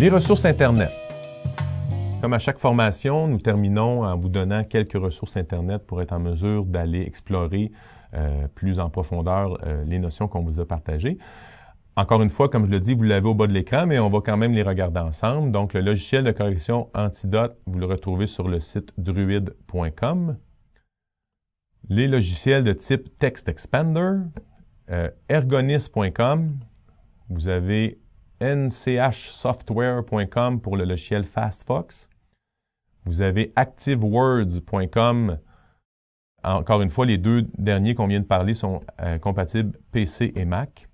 Les ressources Internet. Comme à chaque formation, nous terminons en vous donnant quelques ressources Internet pour être en mesure d'aller explorer euh, plus en profondeur euh, les notions qu'on vous a partagées. Encore une fois, comme je le dis, vous l'avez au bas de l'écran, mais on va quand même les regarder ensemble. Donc, le logiciel de correction Antidote, vous le retrouvez sur le site druid.com. Les logiciels de type Text Expander, euh, ergonis.com, vous avez nchsoftware.com pour le logiciel FastFox. Vous avez activewords.com. Encore une fois, les deux derniers qu'on vient de parler sont euh, compatibles PC et Mac.